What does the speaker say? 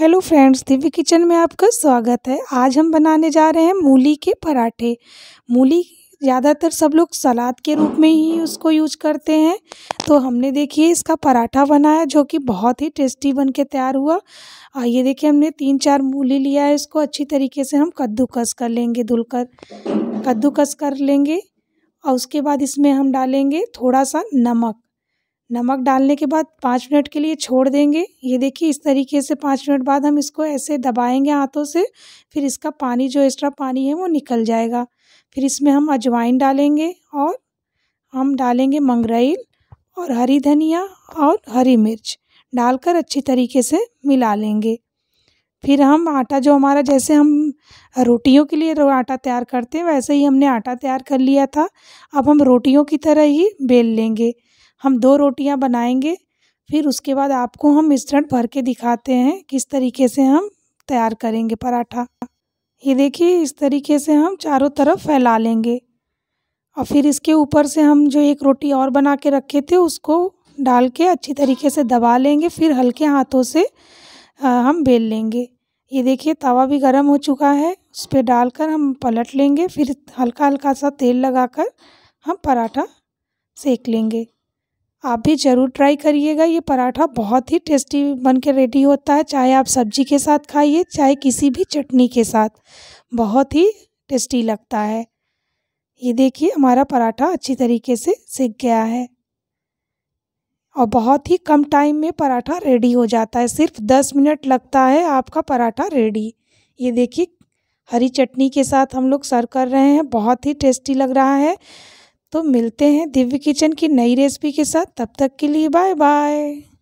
hello friends दिव्य kitchen में आपका स्वागत है आज हम बनाने जा रहे हैं मूली के पराठे मूली ज़्यादातर सब लोग सलाद के रूप में ही उसको यूज करते हैं तो हमने देखिए इसका पराठा बनाया जो कि बहुत ही टेस्टी बन के तैयार हुआ और ये देखिए हमने तीन चार मूली लिया है इसको अच्छी तरीके से हम कद्दूकस कर लेंगे धुलकर कद्दूकस कर लेंगे और उसके बाद इसमें हम डालेंगे थोड़ा सा नमक नमक डालने के बाद पाँच मिनट के लिए छोड़ देंगे ये देखिए इस तरीके से पाँच मिनट बाद हम इसको ऐसे दबाएंगे हाथों से फिर इसका पानी जो एक्स्ट्रा पानी है वो निकल जाएगा फिर इसमें हम अजवाइन डालेंगे और हम डालेंगे मंगरेल और हरी धनिया और हरी मिर्च डालकर अच्छी तरीके से मिला लेंगे फिर हम आटा जो हमारा जैसे हम रोटियों के लिए आटा तैयार करते हैं वैसे ही हमने आटा तैयार कर लिया था अब हम रोटियों की तरह ही बेल लेंगे हम दो रोटियां बनाएंगे फिर उसके बाद आपको हम मिश्रण भर के दिखाते हैं किस तरीके से हम तैयार करेंगे पराठा ये देखिए इस तरीके से हम चारों तरफ फैला लेंगे और फिर इसके ऊपर से हम जो एक रोटी और बना के रखे थे उसको डाल के अच्छी तरीके से दबा लेंगे फिर हल्के हाथों से हम बेल लेंगे ये देखिए तवा भी गर्म हो चुका है उस पर डालकर हम पलट लेंगे फिर हल्का हल्का सा तेल लगाकर हम पराठा सेक लेंगे आप भी ज़रूर ट्राई करिएगा ये पराठा बहुत ही टेस्टी बन के रेडी होता है चाहे आप सब्जी के साथ खाइए चाहे किसी भी चटनी के साथ बहुत ही टेस्टी लगता है ये देखिए हमारा पराठा अच्छी तरीके से सीख गया है और बहुत ही कम टाइम में पराठा रेडी हो जाता है सिर्फ दस मिनट लगता है आपका पराठा रेडी ये देखिए हरी चटनी के साथ हम लोग सर्व कर रहे हैं बहुत ही टेस्टी लग रहा है तो मिलते हैं दिव्य किचन की नई रेसिपी के साथ तब तक के लिए बाय बाय